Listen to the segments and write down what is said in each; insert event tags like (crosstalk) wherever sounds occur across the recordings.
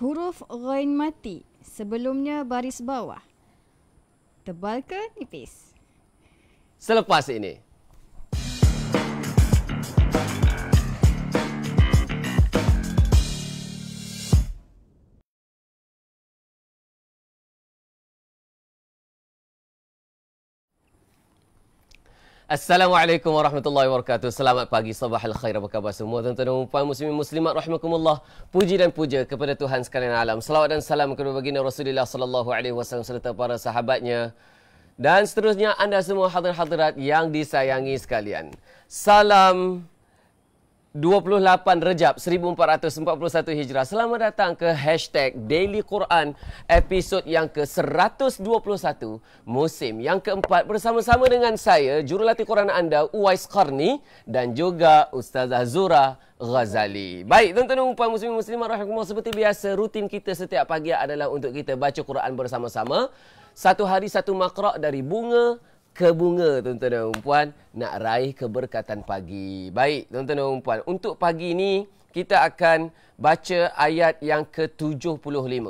Huruf Ghain mati sebelumnya baris bawah. Tebal ke nipis? Selepas ini. Assalamualaikum warahmatullahi wabarakatuh. Selamat pagi, sabah al-khair. Apa khabar semua tuan-tuan dan puan muslimin muslimat rahimakumullah. Puji dan puja kepada Tuhan sekalian alam. Selawat dan salam kepada baginda Rasulullah sallallahu alaihi wasallam serta para sahabatnya. Dan seterusnya anda semua hadirin hadirat yang disayangi sekalian. Salam 28 Rejab 1441 Hijrah. Selamat datang ke hashtag Daily Quran episod yang ke-121 musim yang keempat bersama-sama dengan saya, jurulatih Quran anda, Uwais Karni dan juga Ustazah Zura Ghazali. Baik, tuan-tuan dan puan muslim muslimat rahimakumullah seperti biasa rutin kita setiap pagi adalah untuk kita baca Quran bersama-sama. Satu hari satu makra dari bunga kebunga tuan-tuan dan puan nak raih keberkatan pagi. Baik, tuan-tuan dan puan, untuk pagi ini kita akan baca ayat yang ke-75.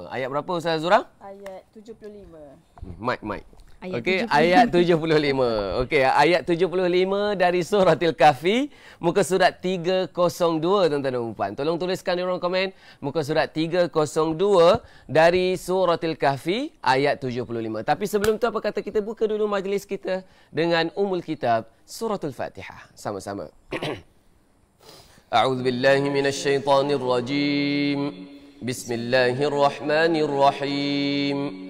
Ayat berapa Ustaz Zura? Ayat 75. Hmm, mic mic. Okey ayat 75. Okey ayat 75 dari surah Al-Kahfi muka surat 302 tuan-tuan dan puan. Tolong tuliskan di ruang komen muka surat 302 dari surah Al-Kahfi ayat 75. Tapi sebelum tu apa kata kita buka dulu majlis kita dengan umul kitab suratul Fatihah. Sama-sama. (clears throat) A'udzu billahi minasy syaithanir rajim. Bismillahirrahmanirrahim. tuh-tuh.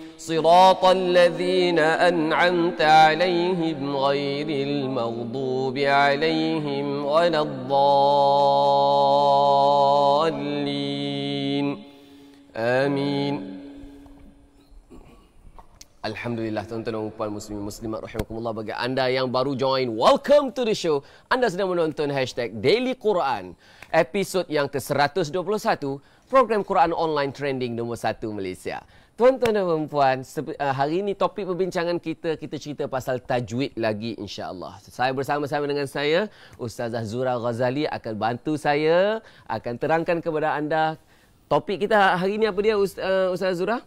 صراط الذين أنعمت عليهم غير المغضوب عليهم ولا الضالين آمين Alhamdulillah tuan-tuan dan puan muslimin muslimat rahimakumullah bagi anda yang baru join welcome to the show anda sedang menonton hashtag daily Quran episod yang ke-121 program Quran online trending nombor 1 Malaysia Tuan-tuan dan perempuan, eh, hari ini topik perbincangan kita, kita cerita pasal tajwid lagi insyaAllah. Saya bersama-sama dengan saya, Ustazah Zura Ghazali akan bantu saya, akan terangkan kepada anda. Topik kita hari ini apa dia eh, Ustazah Zura?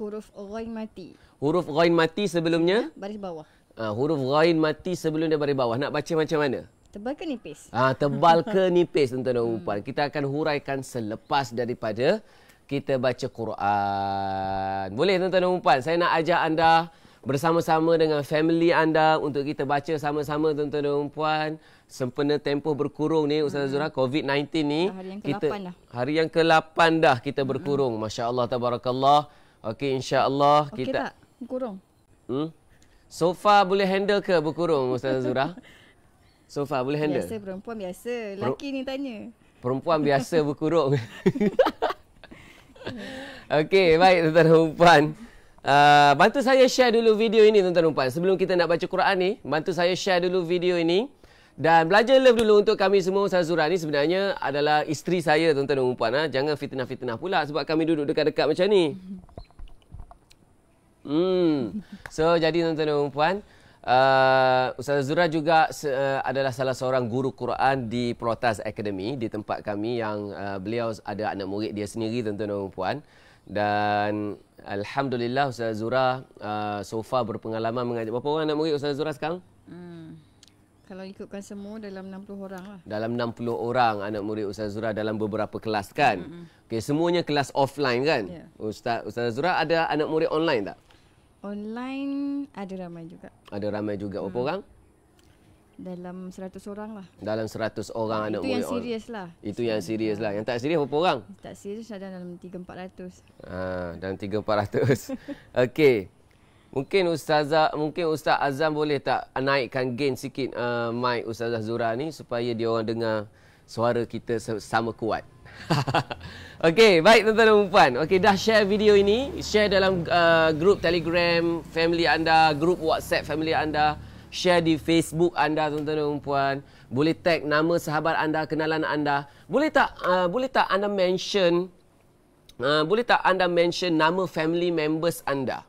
Huruf Ghoin Mati. Huruf Ghoin Mati sebelumnya? Ya, baris bawah. Uh, huruf Ghoin Mati sebelumnya baris bawah. Nak baca macam mana? Tebal ke nipis? Ah, tebal ke nipis tuan-tuan dan perempuan. Kita akan huraikan selepas daripada kita baca Quran. Boleh tuan-tuan dan puan, saya nak ajak anda bersama-sama dengan family anda untuk kita baca sama-sama tuan-tuan dan puan. Sempena tempoh berkurung ni Ustaz Zura hmm. COVID-19 ni hari yang ke kita, dah. Hari yang ke-8 dah kita hmm. berkurung. Hmm. Masya-Allah tabarakallah. Okey insya-Allah okay kita tak? berkurung. Hmm. So far boleh handle ke berkurung Ustaz (laughs) Zura? So far boleh handle. Biasa perempuan biasa. Laki ni tanya. Perempuan biasa berkurung. (laughs) (laughs) Okey, baik Tuan Umpan. Uh, ah, bantu saya share dulu video ini Tuan Umpan. Sebelum kita nak baca Quran ni, bantu saya share dulu video ini. Dan belajar love dulu untuk kami semua Ustaz ni sebenarnya adalah isteri saya Tuan Tuan Umpan. Ah. Ha? Jangan fitnah-fitnah pula sebab kami duduk dekat-dekat macam ni. Hmm. So, jadi Tuan Tuan Umpan. Uh, Eh, Ustaz Zura juga eh, adalah salah seorang guru Quran di Protas Academy di tempat kami yang eh, beliau ada anak murid dia sendiri tentu tuan dan puan dan alhamdulillah Ustaz Zura uh, so far berpengalaman mengajar berapa orang anak murid Ustaz Zura sekarang? Hmm. Kalau ikutkan semua dalam 60 orang lah. Dalam 60 orang anak murid Ustaz Zura dalam beberapa kelas kan. mm Okey semuanya kelas offline kan? Ya. Ustaz Ustaz Zura ada anak murid online tak? Online ada ramai juga. Ada ramai juga. Berapa hmm. orang? Dalam 100 orang lah. Dalam 100 orang anak murid. Itu yang serius lah. Itu yang serius lah. Yang tak serius berapa orang? Tak serius ada dalam 3-400. Ah, ha, dalam 3-400. (laughs) Okey. Mungkin Ustazah, mungkin Ustaz Azam boleh tak naikkan gain sikit uh, mic Ustazah Zura ni supaya dia orang dengar suara kita sama kuat. (laughs) Okey, baik tuan-tuan dan puan. Okey, dah share video ini, share dalam uh, grup Telegram family anda, grup WhatsApp family anda, share di Facebook anda tuan-tuan dan puan. Boleh tag nama sahabat anda, kenalan anda. Boleh tak uh, boleh tak anda mention uh, boleh tak anda mention nama family members anda?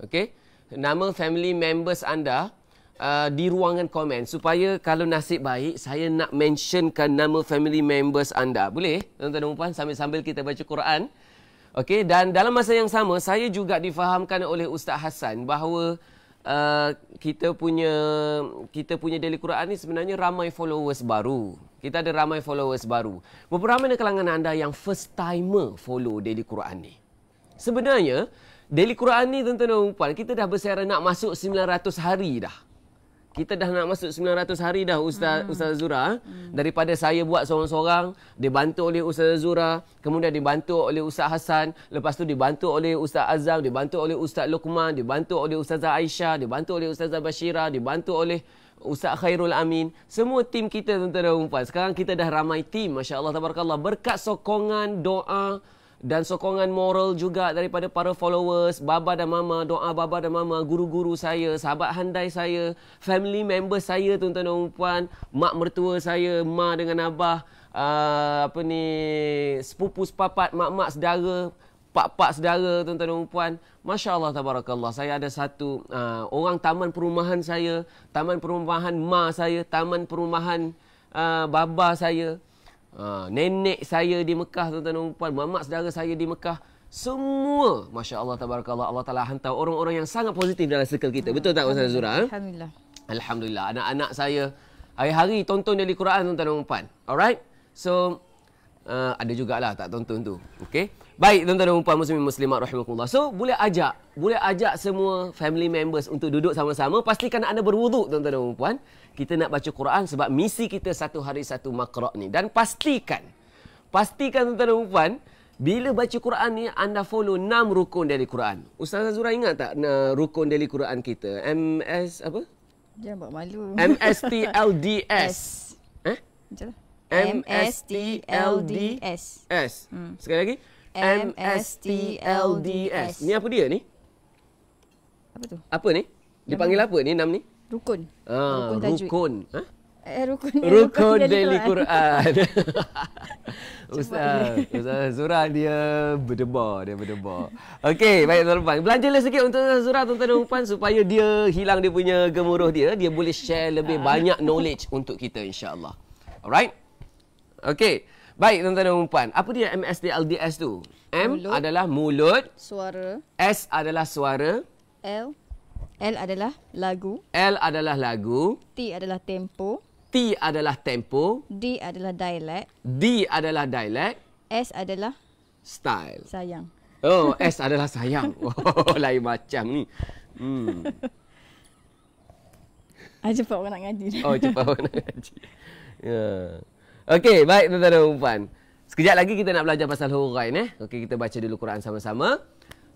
Okey. Nama family members anda uh, di ruangan komen supaya kalau nasib baik saya nak mentionkan nama family members anda. Boleh? Tuan-tuan dan puan sambil-sambil kita baca Quran. Okey dan dalam masa yang sama saya juga difahamkan oleh Ustaz Hassan bahawa uh, kita punya kita punya Daily Quran ni sebenarnya ramai followers baru. Kita ada ramai followers baru. Berapa ramai kalangan anda yang first timer follow Daily Quran ni? Sebenarnya Daily Quran ni tuan-tuan dan puan kita dah bersiaran nak masuk 900 hari dah kita dah nak masuk 900 hari dah Ustaz hmm. Ustaz Zura hmm. Ah. daripada saya buat seorang-seorang dibantu oleh Ustaz Zura kemudian dibantu oleh Ustaz Hasan lepas tu dibantu oleh Ustaz Azam dibantu oleh Ustaz Luqman dibantu oleh Ustaz Aisyah dibantu oleh Ustaz Bashira dibantu oleh Ustaz Khairul Amin semua tim kita tuan-tuan dan puan sekarang kita dah ramai tim masya-Allah tabarakallah berkat sokongan doa dan sokongan moral juga daripada para followers, baba dan mama, doa baba dan mama, guru-guru saya, sahabat handai saya, family member saya tuan-tuan dan puan, mak mertua saya, ma dengan abah, uh, apa ni, sepupu sepapat, mak-mak saudara, pak-pak saudara tuan-tuan dan puan. Masya-Allah tabarakallah. Saya ada satu uh, orang taman perumahan saya, taman perumahan ma saya, taman perumahan uh, ah, baba saya. Ha, nenek saya di Mekah tuan-tuan dan puan, mamak saudara saya di Mekah, semua masya-Allah tabarakallah Allah Taala hantar orang-orang yang sangat positif dalam circle kita. Ha, Betul tak Ustaz Zura? Ha? Alhamdulillah. Ha? Alhamdulillah. Anak-anak saya hari-hari tonton dari Quran tuan-tuan dan puan. Alright. So uh, ada jugalah tak tonton tu. Okey. Baik tuan-tuan dan puan muslimin muslimat rahimakumullah. So boleh ajak, boleh ajak semua family members untuk duduk sama-sama. Pastikan anda berwuduk tuan-tuan dan puan kita nak baca Quran sebab misi kita satu hari satu makro ni. Dan pastikan, pastikan tuan-tuan dan puan, bila baca Quran ni, anda follow enam rukun dari Quran. Ustaz Azura ingat tak uh, rukun dari Quran kita? MS apa? Jangan buat malu. MSTLDS. Eh? MSTLDS. S. Sekali lagi. MSTLDS. Ni apa dia ni? Apa tu? Apa ni? Dipanggil apa ni enam ni? Rukun. Ah, rukun. rukun. Ha? Eh, rukun. Rukun daily Quran. (laughs) (laughs) Ustaz, Ustaz Zura dia berdebar, dia berdebar. Okey, baik tuan puan. Belanjalah sikit untuk Ustaz Zura tuan-tuan dan puan supaya dia hilang dia punya gemuruh dia, dia boleh share lebih ah. banyak knowledge untuk kita insya-Allah. Alright? Okey. Baik tuan-tuan dan puan. Apa dia MSD LDS tu? M mulut, adalah mulut, suara. S adalah suara. L L adalah lagu. L adalah lagu. T adalah tempo. T adalah tempo. D adalah dialect. D adalah dialect. S adalah style. Sayang. Oh, S adalah sayang. (laughs) Oh, lain macam ni. Hmm. (laughs) Ah, cepat orang nak ngaji. Oh, cepat orang nak ngaji. Ya. Yeah. Okey, baik tuan-tuan dan puan. Sekejap lagi kita nak belajar pasal huraian eh. Okey, kita baca dulu Quran sama-sama.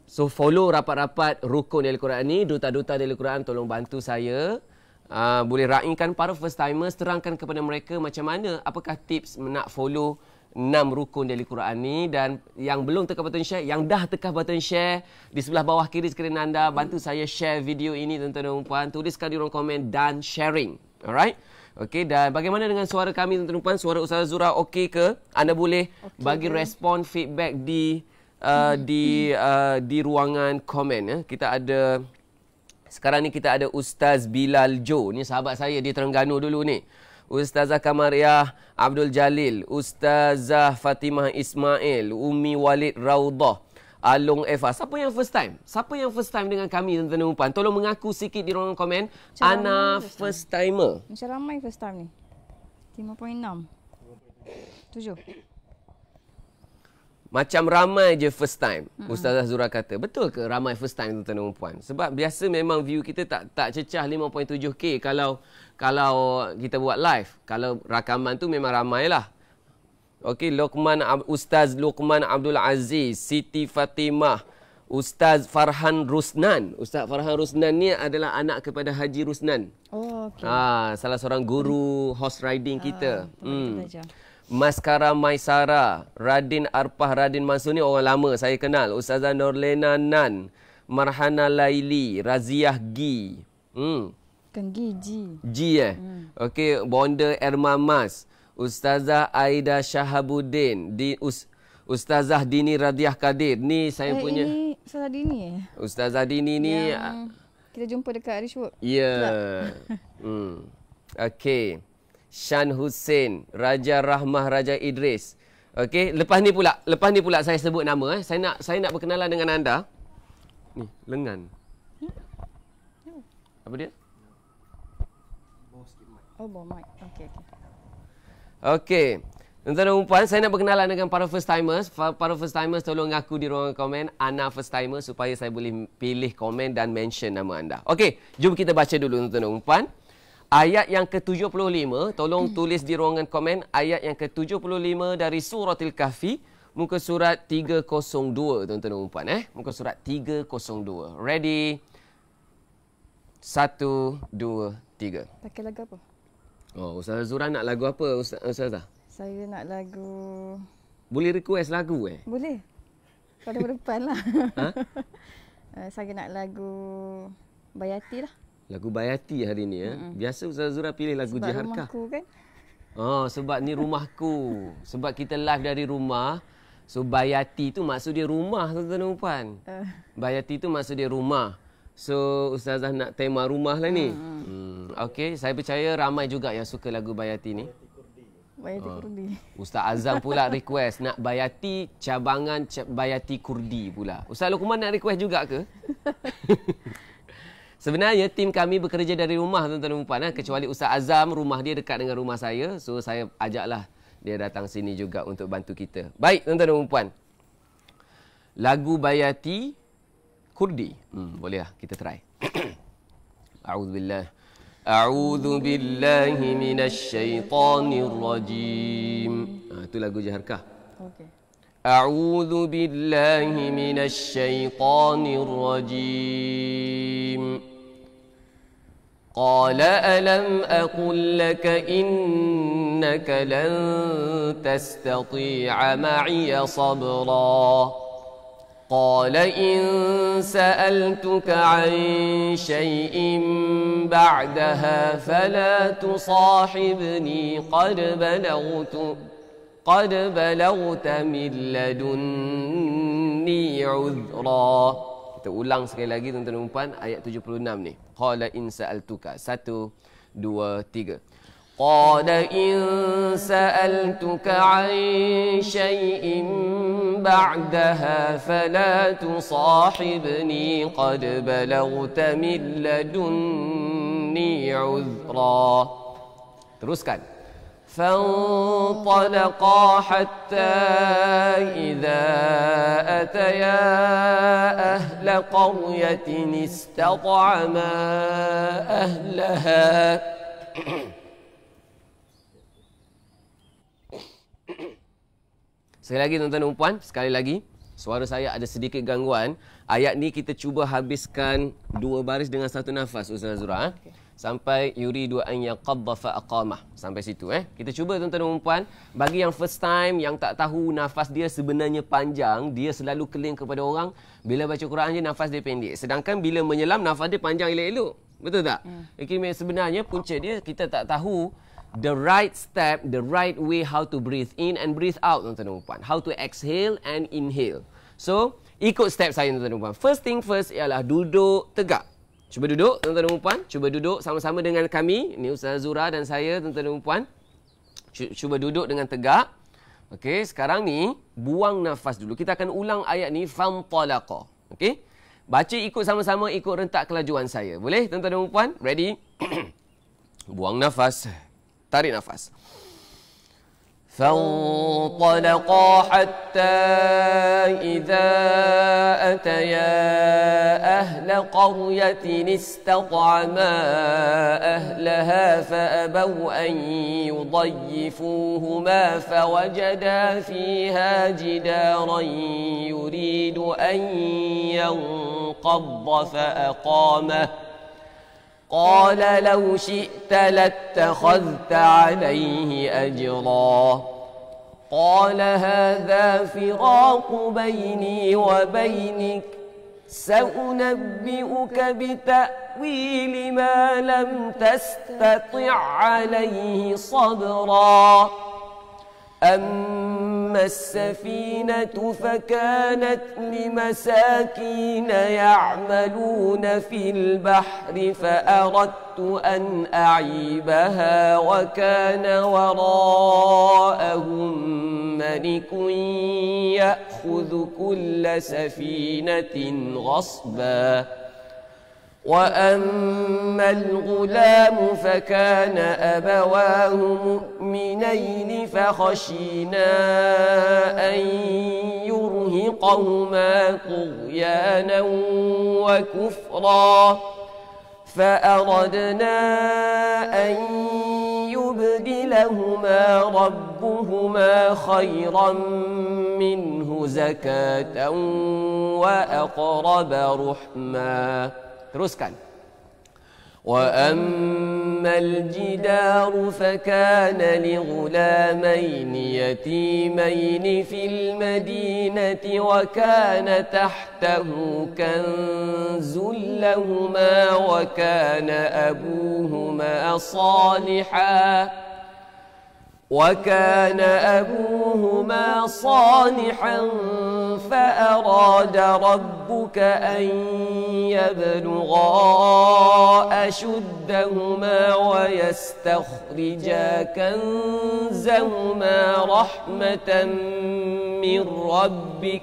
So follow rapat-rapat rukun dari Al-Quran ni, duta-duta dari Al-Quran tolong bantu saya. Uh, boleh raingkan para first timers terangkan kepada mereka macam mana apakah tips nak follow enam rukun dari Al-Quran ni dan yang belum tekan button share yang dah tekan button share di sebelah bawah kiri skrin anda bantu saya share video ini tuan-tuan dan puan tuliskan di ruang komen dan sharing alright Okey dan bagaimana dengan suara kami tuan-tuan puan suara Ustaz Zura okey ke anda boleh okay, bagi then. respon feedback di uh, hmm. di uh, di ruangan komen ya. Kita ada sekarang ni kita ada Ustaz Bilal Jo. Ni sahabat saya di Terengganu dulu ni. Ustazah Kamariah Abdul Jalil, Ustazah Fatimah Ismail, Umi Walid Raudah, Alung Eva. Siapa yang first time? Siapa yang first time dengan kami tuan-tuan dan puan? Tolong mengaku sikit di ruangan komen. Macam Ana first timer. Macam ramai first time ni. 5.6. 7 macam ramai je first time mm-hmm. ustazah zura kata betul ke ramai first time tuan-tuan dan puan sebab biasa memang view kita tak tak cecah 5.7k kalau kalau kita buat live kalau rakaman tu memang ramailah okey Lokman ustaz Lokman Abdul Aziz Siti Fatimah Ustaz Farhan Rusnan. Ustaz Farhan Rusnan ni adalah anak kepada Haji Rusnan. Oh, okey. Ah, salah seorang guru hmm. horse riding ah, kita. Ah, hmm. Belajar. Maskara Maisara, Radin Arpah Radin Mansur ni orang lama saya kenal. Ustazah Norlena Nan, Marhana Laili, Raziah Gi. Hmm. Kenggi G. G eh. Hmm. Okey, Bonda Erma Mas, Ustazah Aida Shahabuddin, di Us Ustazah Dini Radiah Kadir. Ni saya eh, punya. Ini Ustazah Dini eh? Ustazah Dini ni. Yang kita jumpa dekat Irish Work. Ya. Yeah. hmm. Okey. Shan Hussein, Raja Rahmah Raja Idris. Okey, lepas ni pula, lepas ni pula saya sebut nama eh. Saya nak saya nak berkenalan dengan anda. Ni, lengan. Apa dia? Oh, bawa mic. Okey, okey. Okey. Tuan-tuan dan puan, saya nak berkenalan dengan para first timers. Para first timers tolong ngaku di ruang komen Ana first timer supaya saya boleh pilih komen dan mention nama anda. Okey, jom kita baca dulu tuan-tuan dan puan. Ayat yang ke-75, tolong hmm. tulis di ruangan komen ayat yang ke-75 dari surah Al-Kahfi muka surat 302 tuan-tuan dan puan eh. Muka surat 302. Ready? Satu, dua, tiga. Pakai lagu apa? Oh, Ustaz Zura nak lagu apa, Ustaz Ustazah? Saya nak lagu... Boleh request lagu eh? Boleh. Kalau (laughs) berdepan lah. ha? (laughs) Eh, saya nak lagu Bayati lah. Lagu Bayati hari ini ya. Eh. Mm-hmm. Biasa Ustaz Zura pilih lagu sebab Jiharkah. Sebab rumahku kan. Oh, sebab ni rumahku. sebab kita live dari rumah. So Bayati tu maksud dia rumah tuan-tuan dan Uh. Eh. Bayati tu maksud dia rumah. So ustazah nak tema rumah lah ni. Hmm. hmm. Okey, saya percaya ramai juga yang suka lagu Bayati ni. Bayati ah. Kurdi. Ustaz Azam pula request nak Bayati cabangan Bayati Kurdi pula. Ustaz Lukman nak request juga ke? (laughs) Sebenarnya tim kami bekerja dari rumah tuan-tuan dan puan-puan. Eh. Hmm. Kecuali Ustaz Azam, rumah dia dekat dengan rumah saya. So saya ajaklah dia datang sini juga untuk bantu kita. Baik tuan-tuan dan puan-puan. Lagu Bayati Kurdi. Hmm, boleh lah kita try. (clears throat) A'udzubillah. A'udzu billahi minasy syaithanir rajim. Ha, ah, itu lagu Jaharkah. Okey. A'udzu billahi minasy syaithanir rajim. قال ألم أقل لك إنك لن تستطيع معي صبرا قال إن سألتك عن شيء بعدها فلا تصاحبني قد بلغت قد بلغت من لدني عذرا Kita ulang sekali lagi tuan-tuan dan puan ayat 76 ni. Qala in sa'altuka. Satu, dua, tiga. Qala in sa'altuka 'an shay'in ba'daha fala tusahibni qad balaghta min ladunni 'udra. Teruskan. فانطلقا حتى إذا أتيا أهل قرية استطعما أهلها Sekali lagi tuan-tuan dan puan, sekali lagi suara saya ada sedikit gangguan. Ayat ni kita cuba habiskan dua baris dengan satu nafas Ustaz Zura. Okay. sampai yuri dua an yaqadha fa aqamah sampai situ eh kita cuba tuan-tuan dan puan bagi yang first time yang tak tahu nafas dia sebenarnya panjang dia selalu keling kepada orang bila baca Quran je nafas dia pendek sedangkan bila menyelam nafas dia panjang elok-elok betul tak hmm. Okay, sebenarnya punca dia kita tak tahu the right step the right way how to breathe in and breathe out tuan-tuan dan puan how to exhale and inhale so ikut step saya tuan-tuan dan puan first thing first ialah duduk tegak Cuba duduk tuan-tuan dan puan, cuba duduk sama-sama dengan kami, Ini Ustaz Zura dan saya tuan-tuan dan puan. Cuba duduk dengan tegak. Okey, sekarang ni buang nafas dulu. Kita akan ulang ayat ni fam talaqa. Okey. Baca ikut sama-sama ikut rentak kelajuan saya. Boleh tuan-tuan dan puan? Ready? (clears throat) buang nafas. Tarik nafas. فانطلقا حتى إذا أتيا أهل قرية استطعما أهلها فأبوا أن يضيفوهما فوجدا فيها جدارا يريد أن ينقض فأقامه قال لو شئت لاتخذت عليه أجرا قال هذا فراق بيني وبينك سأنبئك بتأويل ما لم تستطع عليه صبرا أما أما السفينة فكانت لمساكين يعملون في البحر فأردت أن أعيبها وكان وراءهم ملك يأخذ كل سفينة غصباً وأما الغلام فكان أبواه مؤمنين فخشينا أن يرهقهما طغيانا وكفرا فأردنا أن يبدلهما ربهما خيرا منه زكاة وأقرب رحمًا teruskan وأما الجدار فكان لغلامين يتيمين في المدينة وكان تحته كنز لهما وكان أبوهما صالحاً وكان أبوهما صالحا فأراد ربك أن يبلغا أشدهما ويستخرجا كنزهما رحمة من ربك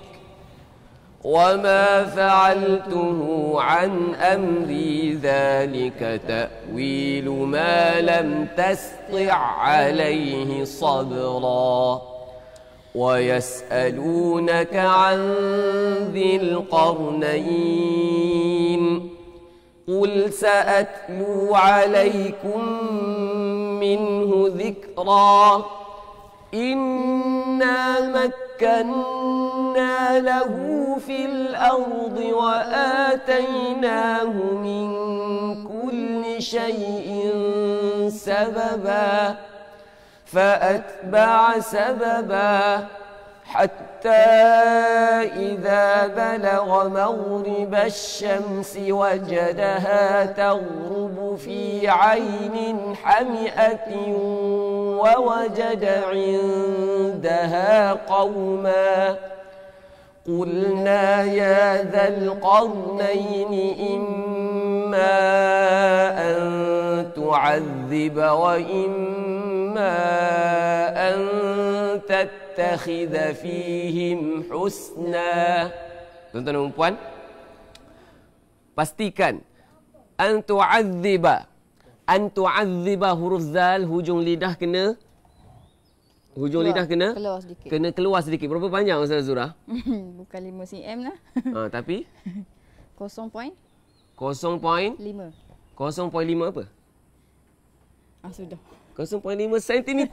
وما فعلته عن أمري ذلك تأويل ما لم تسطع عليه صبرا ويسألونك عن ذي القرنين قل سأتلو عليكم منه ذكرا إنا مكنا مكنا له في الأرض وآتيناه من كل شيء سببا فأتبع سببا حتى إذا بلغ مغرب الشمس وجدها تغرب في عين حمئة ووجد عندها قوماً قلنا يا ذا القرنين إما أن تعذب وإما أن تتخذ فيهم حسنا Tuan-tuan dan perempuan Pastikan Antu'adziba Antu'adziba huruf zal Hujung lidah kena Hujung keluar, lidah kena keluar sedikit. Kena keluar sedikit. Berapa panjang Ustaz Zura? (laughs) Bukan 5 cm lah. Ha, uh, tapi 0. (laughs) point point 0.5 apa? Ah sudah. 0.5 cm. (laughs)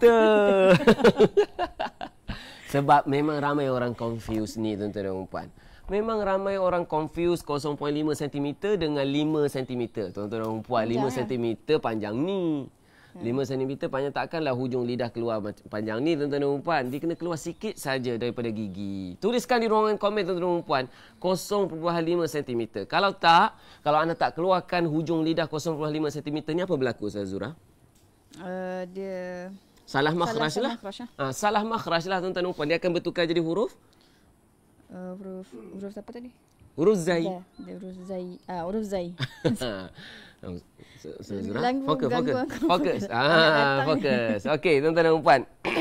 Sebab memang ramai orang confuse ni tuan-tuan dan puan. Memang ramai orang confuse 0.5 cm dengan 5 cm. Tuan-tuan dan puan, 5 cm panjang ni. 5 cm hmm. panjang takkanlah hujung lidah keluar panjang ni tuan-tuan dan puan dia kena keluar sikit saja daripada gigi tuliskan di ruangan komen tuan-tuan dan puan 0.5 cm kalau tak kalau anda tak keluarkan hujung lidah 0.5 cm ni apa berlaku Ustaz Zura uh, eh, dia salah makhraj lah ah. ah salah makhraj lah tuan-tuan dan puan dia akan bertukar jadi huruf uh, huruf huruf apa tadi huruf zai ya, huruf zai uh, huruf zai (laughs) fokus, fokus, fokus. Fokus. Ah, fokus. Okey, tuan-tuan dan puan. (coughs)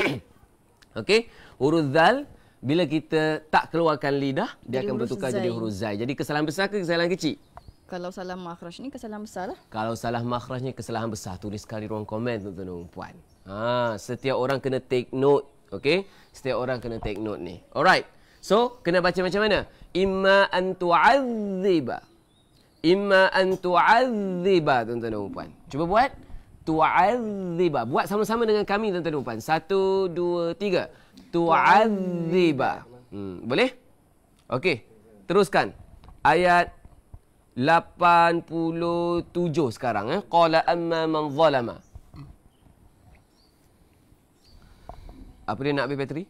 Okey, huruf zal bila kita tak keluarkan lidah, dia akan bertukar zai. jadi huruf zai. Jadi kesalahan besar ke kesalahan kecil? Kalau salah makhraj ni kesalahan besar lah. Kalau salah makhraj ni kesalahan besar. Tulis sekali ruang komen tuan-tuan dan puan. Ha, setiap orang kena take note. Okey? Setiap orang kena take note ni. Alright. So, kena baca macam mana? Imma an tu'adziba. Imma an tu'adziba tuan-tuan dan puan. Cuba buat. Tu'adziba. Buat sama-sama dengan kami tuan-tuan dan puan. Satu, dua, tiga. Tu'adziba. Hmm, boleh? Okey. Teruskan. Ayat 87 sekarang. Eh? Qala amma man zalama. Apa dia nak ambil bateri?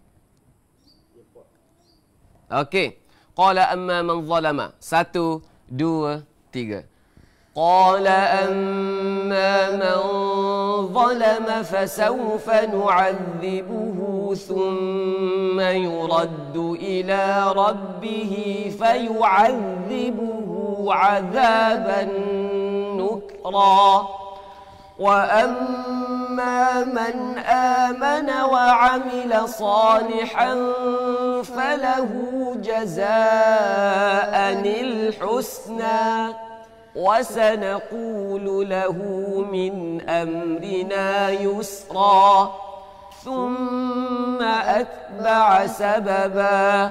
Okey. Qala amma man zalama. Satu, dua, tiga قال أما من ظلم فسوف نعذبه ثم يرد إلى ربه فيعذبه عذابا نكرا وأما من آمن وعمل صالحا فله جزاء الحسنى وسنقول له من أمرنا يسرا ثم أتبع سبباً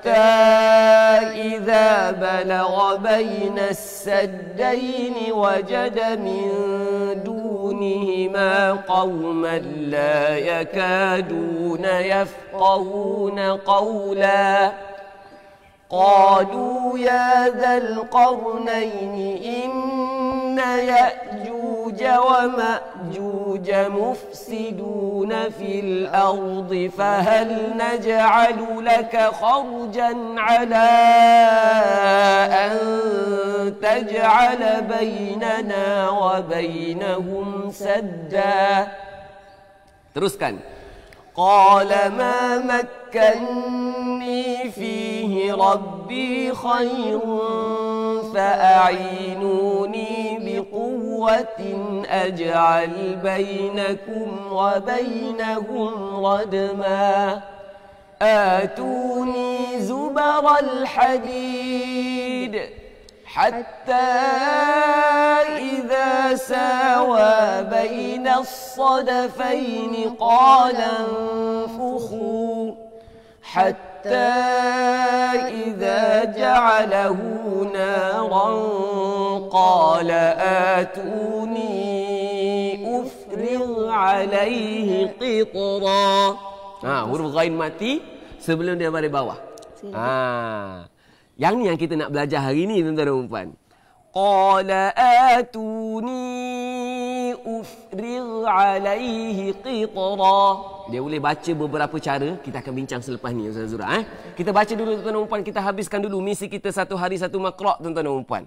حتى إذا بلغ بين السدين وجد من دونهما قوما لا يكادون يفقهون قولا قالوا يا ذا القرنين إن يأتي يأجوج ومأجوج مفسدون في الأرض فهل نجعل لك خرجا على أن تجعل بيننا وبينهم سدا Teruskan. قال ما مكني فيه ربي خير فأعينوني قوة أجعل بينكم وبينهم ردما آتوني زبر الحديد حتى إذا ساوى بين الصدفين قال انفخوا حتى حتى إذا جعله نارا قال آتوني أفرغ عليه قطرا Ha, huruf ghain mati sebelum dia balik bawah. Ha. Yang ni yang kita nak belajar hari ni tuan-tuan dan puan. Qala atuni ufrigh alaihi qitra. Dia boleh baca beberapa cara. Kita akan bincang selepas ni, Ustaz Zura. Eh? Kita baca dulu, tuan-tuan dan puan. Kita habiskan dulu misi kita satu hari, satu makrok, tuan-tuan dan puan.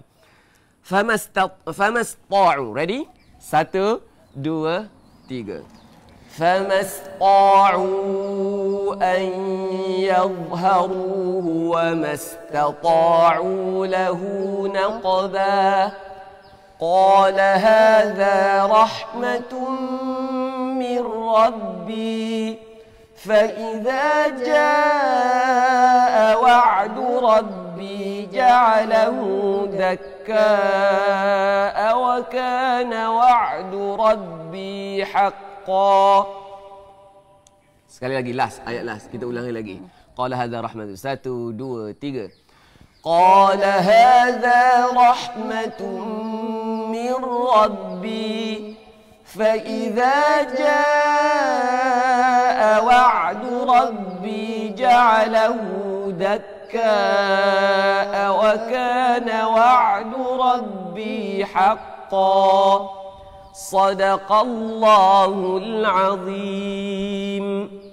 Famastau'u. Ready? Satu, dua, tiga. Famas فَمَسْطَاعُوا أَنْ يَظْهَرُوهُ وَمَسْتَطَاعُوا لَهُ نَقْبًا قال هذا رحمة من ربي فإذا جاء وعد ربي جعله دكاء وكان وعد ربي حقا Sekali lagi last ayat last kita ulangi lagi. Qala hadha rahmatu. Satu, dua, tiga. قال هذا رحمة من ربي فإذا جاء وعد ربي جعله دكاء وكان وعد ربي حقا صدق الله العظيم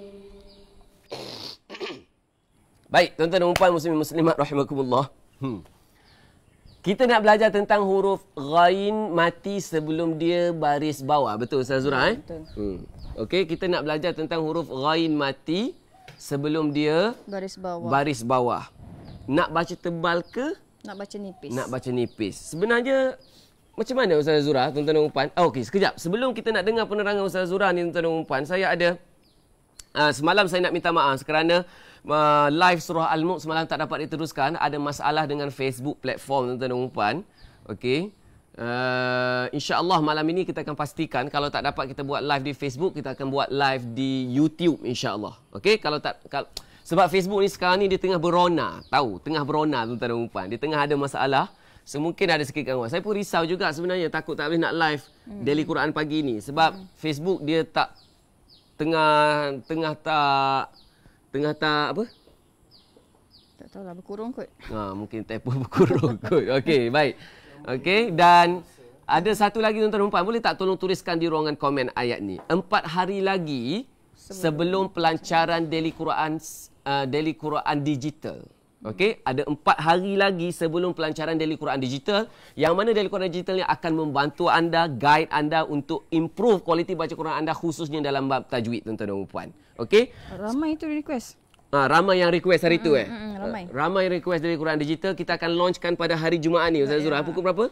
Baik, tuan-tuan dan puan muslim muslimat rahimakumullah. Hmm. Kita nak belajar tentang huruf ghain mati sebelum dia baris bawah. Betul Ustaz Zura eh? Betul. Hmm. Okey, kita nak belajar tentang huruf ghain mati sebelum dia baris bawah. Baris bawah. Nak baca tebal ke? Nak baca nipis. Nak baca nipis. Sebenarnya macam mana Ustaz Zura, tuan-tuan dan puan? Oh, ah, Okey, sekejap. Sebelum kita nak dengar penerangan Ustaz Zura ni tuan-tuan dan puan, saya ada uh, semalam saya nak minta maaf kerana Uh, live surah Al-Mulk semalam tak dapat diteruskan. Ada masalah dengan Facebook platform tuan-tuan dan puan. Okey. Uh, InsyaAllah malam ini kita akan pastikan kalau tak dapat kita buat live di Facebook, kita akan buat live di YouTube insyaAllah. Okay. kalau tak... Kalau, sebab Facebook ni sekarang ni dia tengah berona. Tahu, tengah berona tuan-tuan dan puan. Dia tengah ada masalah. So, mungkin ada sikit gangguan. Saya pun risau juga sebenarnya takut tak boleh nak live hmm. daily Quran pagi ni sebab hmm. Facebook dia tak tengah tengah tak Tengah tak apa? Tak tahu lah berkurung kot. Ha mungkin telefon (laughs) berkurung kot. Okey, baik. Okey dan ada satu lagi tuan-tuan dan puan, boleh tak tolong tuliskan di ruangan komen ayat ni. Empat hari lagi sebelum pelancaran Daily Quran uh, Daily Quran digital. Okey, ada empat hari lagi sebelum pelancaran Daily Quran Digital yang mana Daily Quran Digital yang akan membantu anda, guide anda untuk improve kualiti baca Quran anda khususnya dalam bab tajwid tuan-tuan dan puan. Okey? Ramai itu request. Ah, ramai yang request hari itu mm, eh. Mm, ramai. Uh, ramai yang request Daily Quran Digital kita akan launchkan pada hari Jumaat ni Ustaz Zura. Ya. Pukul berapa?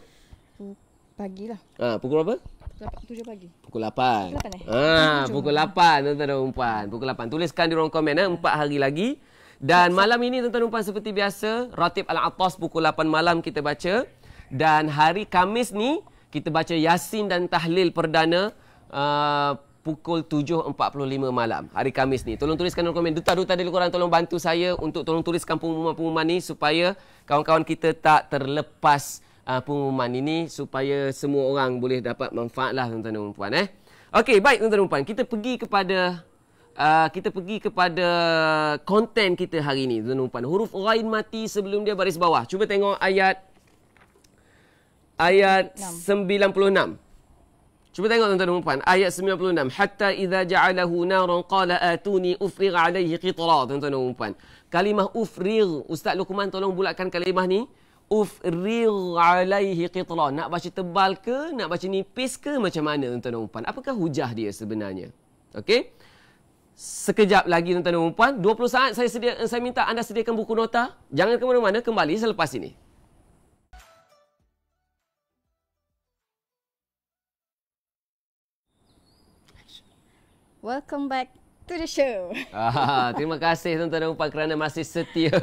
Pagi lah. Ah, ha, pukul berapa? 7 pagi. Pukul 8. Pukul 8 eh? Ah, pukul 8 tuan-tuan dan puan. Pukul 8. Tuliskan di ruang komen eh 4 hari lagi. Dan malam ini tuan-tuan umpan seperti biasa, Ratib al atas pukul 8 malam kita baca. Dan hari Kamis ni kita baca Yasin dan Tahlil Perdana uh, pukul 7.45 malam hari Kamis ni. Tolong tuliskan dalam komen. Duta-duta di korang tolong bantu saya untuk tolong tuliskan pengumuman-pengumuman ni supaya kawan-kawan kita tak terlepas uh, pengumuman ini supaya semua orang boleh dapat manfaat lah tuan-tuan dan puan. Eh? Okey, baik tuan-tuan dan puan. Kita pergi kepada Ah, kita pergi kepada konten kita hari ini Tuan Umpan. Huruf Ghain mati sebelum dia baris bawah. Cuba tengok ayat ayat 96. 96. Cuba tengok Tuan Umpan. Ayat 96. Hatta idha ja'alahu naran qala atuni ufrir alaihi qitra. Tuan Umpan. Kalimah ufrir. Ustaz Luqman tolong bulatkan kalimah ni. Ufrir alaihi qitra. Nak baca tebal ke? Nak baca nipis ke? Macam mana Tuan Umpan? Apakah hujah dia sebenarnya? Okey sekejap lagi tuan-tuan dan puan 20 saat saya sedia, eh, saya minta anda sediakan buku nota jangan ke mana-mana kembali selepas ini Welcome back to the show. Ah, terima kasih tuan-tuan dan puan kerana masih setia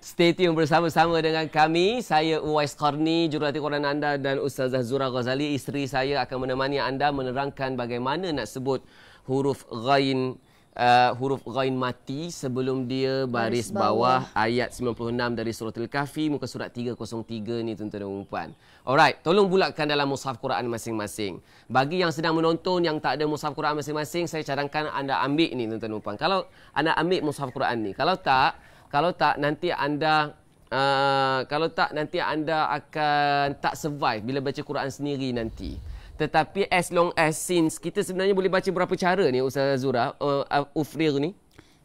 stay tune bersama-sama dengan kami. Saya Uwais Qarni, jurulatih koran anda dan Ustazah Zura Ghazali, isteri saya akan menemani anda menerangkan bagaimana nak sebut huruf ghain uh, huruf ghain mati sebelum dia baris, baris bawah. bawah ayat 96 dari surah Al-Kahfi muka surat 303 ni tuan-tuan dan puan. Alright, tolong bulatkan dalam mushaf Quran masing-masing. Bagi yang sedang menonton yang tak ada mushaf Quran masing-masing, saya cadangkan anda ambil ni tuan-tuan dan puan. Kalau anda ambil mushaf Quran ni, kalau tak, kalau tak nanti anda Uh, kalau tak nanti anda akan tak survive bila baca Quran sendiri nanti tetapi as long as since kita sebenarnya boleh baca berapa cara ni Ustaz Zura uh, uh, Ufril ni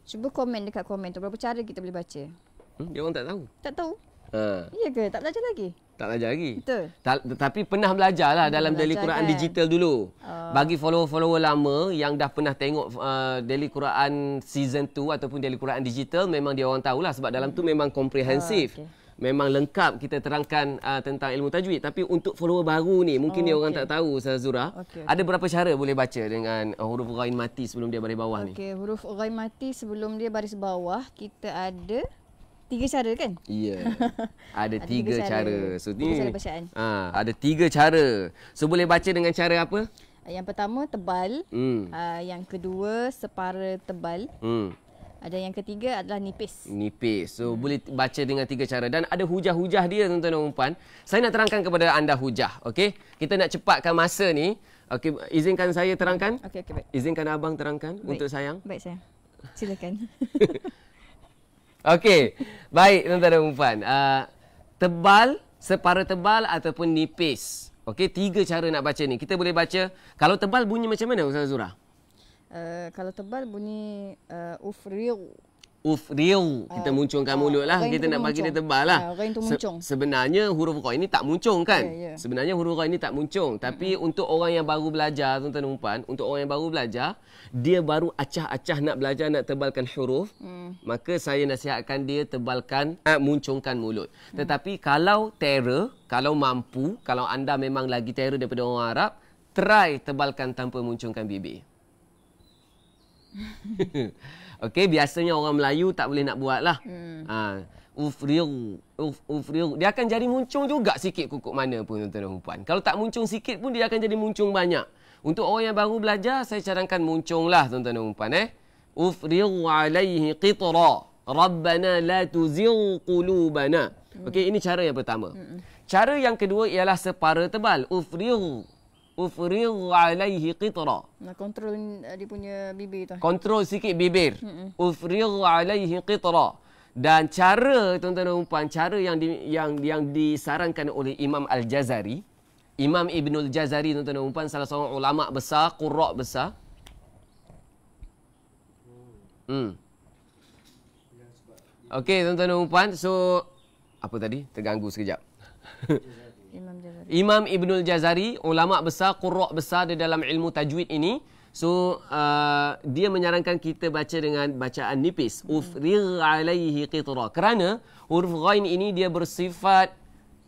cuba komen dekat komen tu berapa cara kita boleh baca hmm, dia orang tak tahu tak tahu Ha. Ya ke? Tak belajar lagi? Tak belajar lagi. Betul. Ta- tapi pernah belajar lah dalam belajar Daily Quran kan? Digital dulu. Uh. Bagi follower-follower lama yang dah pernah tengok uh, Daily Quran Season 2 ataupun Daily Quran Digital, memang dia orang tahulah sebab dalam tu memang hmm. komprehensif. Oh, ah, okay memang lengkap kita terangkan uh, tentang ilmu tajwid tapi untuk follower baru ni mungkin oh, dia okay. orang tak tahu Ustaz Zura okay, okay. ada berapa cara boleh baca dengan uh, huruf ghain mati sebelum dia baris bawah okay, ni okey huruf ghain mati sebelum dia baris bawah kita ada tiga cara kan ya yeah. (laughs) ada, ada tiga, tiga cara. cara so ni tiga ah, ada tiga cara so boleh baca dengan cara apa yang pertama tebal hmm. uh, yang kedua separa tebal hmm ada yang ketiga adalah nipis. Nipis. So hmm. boleh baca dengan tiga cara dan ada hujah-hujah dia tuan-tuan dan puan. Saya nak terangkan kepada anda hujah, okey? Kita nak cepatkan masa ni. Okey, izinkan saya terangkan. Okey, okey, baik. Izinkan abang terangkan baik. untuk sayang. Baik, sayang. Silakan. (laughs) okey. Baik, tuan-tuan dan puan. Uh, tebal, separa tebal ataupun nipis. Okey, tiga cara nak baca ni. Kita boleh baca. Kalau tebal bunyi macam mana Ustaz Zura? Eh, kalau tebal bunyi uh, ufriu. Ufriu. Kita uh, ah. muncungkan uh, ah, mulut lah. Kita nak bagi dia tebal lah. Uh, orang muncung. Se sebenarnya huruf kau ini tak muncung kan? Yeah, yeah. Sebenarnya huruf kau ini tak muncung. Tapi mm -hmm. untuk orang yang baru belajar, tuan-tuan dan untuk orang yang baru belajar, dia baru acah-acah nak belajar, nak tebalkan huruf, mm. maka saya nasihatkan dia tebalkan, uh, muncungkan mulut. Mm. Tetapi kalau terror, kalau mampu, kalau anda memang lagi terror daripada orang Arab, try tebalkan tanpa muncungkan bibir. (laughs) Okey, biasanya orang Melayu tak boleh nak buat lah. Hmm. Ha, ufriu, uf, ufriu. Dia akan jadi muncung juga sikit kukuk mana pun tuan-tuan dan puan. Kalau tak muncung sikit pun dia akan jadi muncung banyak. Untuk orang yang baru belajar, saya cadangkan muncung lah tuan-tuan dan puan. Eh. Ufriu alaihi qitra. Rabbana la tuzil qulubana. Hmm. Okey, ini cara yang pertama. Hmm. Cara yang kedua ialah separa tebal. Ufriu ufrid alaihi qitra. kontrol eh, dia punya bibir tu. Kontrol sikit bibir. Mm-mm. alaihi qitra. Dan cara tuan-tuan dan puan, cara yang di, yang yang disarankan oleh Imam Al-Jazari, Imam Ibn Al-Jazari tuan-tuan dan puan salah seorang ulama besar, qurra besar. Hmm. Okey tuan-tuan dan puan, so apa tadi? Terganggu sekejap. (laughs) Imam Ibnul Jazari, ulama besar, kurok besar di dalam ilmu tajwid ini. So uh, dia menyarankan kita baca dengan bacaan nipis. Hmm. Ufrir alaihi qitra. Kerana huruf ghain ini dia bersifat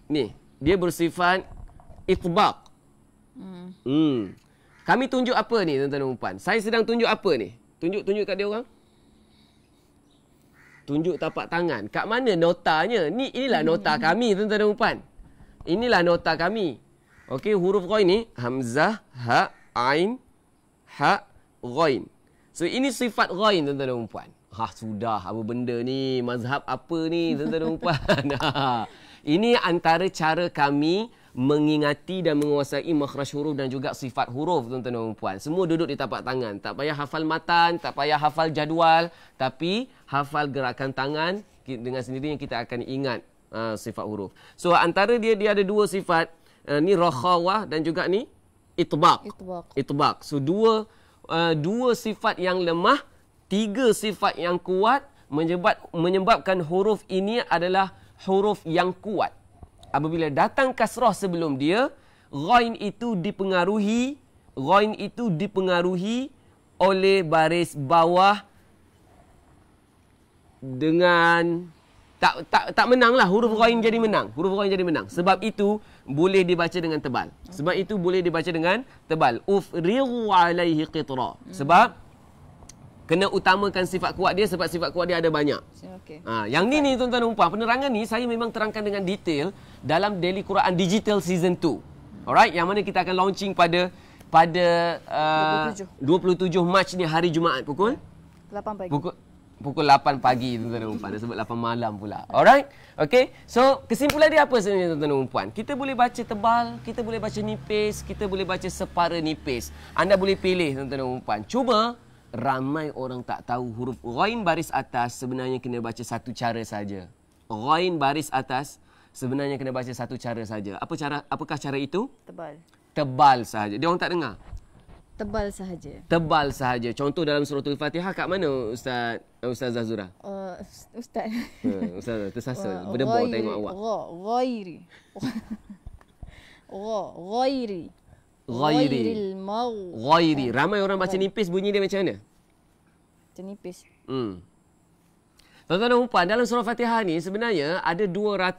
ni, dia bersifat itbaq. Hmm. hmm. Kami tunjuk apa ni tuan-tuan dan puan? Saya sedang tunjuk apa ni? Tunjuk-tunjuk kat dia orang. Tunjuk tapak tangan. Kat mana notanya? Ni inilah nota kami tuan-tuan dan puan inilah nota kami. Okey, huruf ghain ini hamzah, ha, ain, ha, ghain. So ini sifat ghain tuan-tuan dan puan. Ha sudah apa benda ni? Mazhab apa ni tuan-tuan dan puan? (laughs) Ha. Ini antara cara kami mengingati dan menguasai makhraj huruf dan juga sifat huruf tuan-tuan dan puan. Semua duduk di tapak tangan. Tak payah hafal matan, tak payah hafal jadual, tapi hafal gerakan tangan dengan sendirinya kita akan ingat uh, sifat huruf. So antara dia dia ada dua sifat uh, ni rakhawah dan juga ni itbaq. Itbaq. Itbaq. So dua uh, dua sifat yang lemah, tiga sifat yang kuat menyebab menyebabkan huruf ini adalah huruf yang kuat. Apabila datang kasrah sebelum dia, ghain itu dipengaruhi ghain itu dipengaruhi oleh baris bawah dengan tak tak tak menang lah huruf ghain jadi menang huruf ghain jadi menang sebab itu boleh dibaca dengan tebal sebab itu boleh dibaca dengan tebal ufrigu alaihi qitra sebab kena utamakan sifat kuat dia sebab sifat kuat dia ada banyak Okay. ha yang ni ni tuan-tuan dan penerangan ni saya memang terangkan dengan detail dalam daily quran digital season 2 alright yang mana kita akan launching pada pada uh, 27 27 Mac ni hari Jumaat pukul 8 pagi pukul pukul 8 pagi tuan-tuan dan puan. Dia sebut 8 malam pula. Alright? Okay? So, kesimpulan dia apa sebenarnya tuan-tuan dan puan? Kita boleh baca tebal, kita boleh baca nipis, kita boleh baca separa nipis. Anda boleh pilih tuan-tuan dan puan. Cuma, ramai orang tak tahu huruf ghain baris atas sebenarnya kena baca satu cara saja. Ghain baris atas sebenarnya kena baca satu cara saja. Apa cara apakah cara itu? Tebal. Tebal saja. Dia orang tak dengar tebal sahaja. Tebal sahaja. Contoh dalam surah Al-Fatihah kat mana Ustaz eh, Ustaz Zazura? Uh, Ustaz. Uh, (laughs) Ustaz tersasa. Uh, Berdebar ghoiri, tengok awak. Gha, ghairi. Gha, ghairi. Ghairi. Ghairi. Ramai orang baca nipis bunyi dia macam mana? Macam nipis. Hmm. Tuan-tuan dan puan, dalam surah Fatihah ni sebenarnya ada 200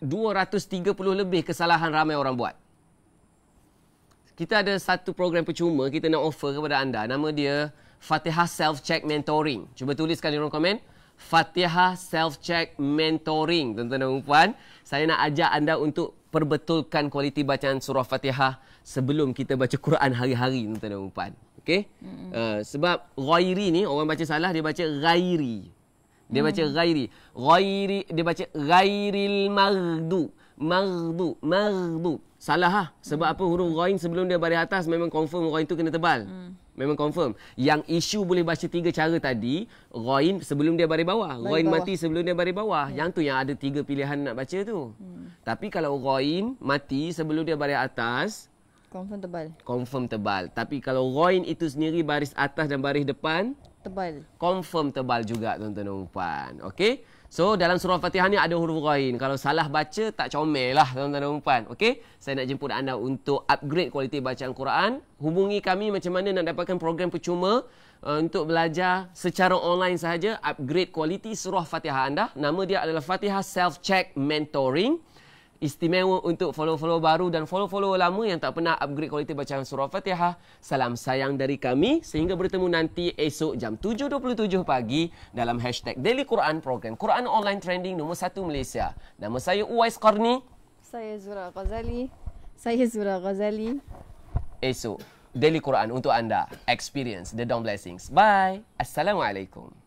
230 lebih kesalahan ramai orang buat kita ada satu program percuma kita nak offer kepada anda. Nama dia Fatihah Self Check Mentoring. Cuba tuliskan di ruang komen. Fatihah Self Check Mentoring. Tuan-tuan dan puan, saya nak ajak anda untuk perbetulkan kualiti bacaan surah Fatihah sebelum kita baca Quran hari-hari tuan-tuan dan puan. Okey? Mm-hmm. Uh, sebab ghairi ni orang baca salah dia baca ghairi. Dia baca hmm. ghairi. Ghairi dia baca ghairil maghdu. Marbu. Marbu. Salah lah. Sebab hmm. apa huruf Ghoin sebelum dia baris atas memang confirm Ghoin tu kena tebal. Hmm. Memang confirm. Yang isu boleh baca tiga cara tadi. Ghoin sebelum dia baris bawah. Ghoin mati sebelum dia baris bawah. Hmm. Yang tu yang ada tiga pilihan nak baca tu. Hmm. Tapi kalau Ghoin mati sebelum dia baris atas. Confirm tebal. Confirm tebal. Tapi kalau Ghoin itu sendiri baris atas dan baris depan. Tebal. Confirm tebal juga tuan-tuan dan puan. Okey. So dalam surah fatihah ni ada huruf ghain. Kalau salah baca tak comel lah tuan-tuan dan puan. Okey. Saya nak jemput anda untuk upgrade kualiti bacaan Quran. Hubungi kami macam mana nak dapatkan program percuma uh, untuk belajar secara online sahaja upgrade kualiti surah Fatihah anda. Nama dia adalah Fatihah Self Check Mentoring istimewa untuk follow-follow baru dan follow-follow lama yang tak pernah upgrade kualiti bacaan surah Fatihah. Salam sayang dari kami sehingga bertemu nanti esok jam 7.27 pagi dalam hashtag Daily Quran program Quran Online Trending No 1 Malaysia. Nama saya Uwais Korni. Saya Zura Ghazali. Saya Zura Ghazali. Esok, Daily Quran untuk anda. Experience the Dawn Blessings. Bye. Assalamualaikum.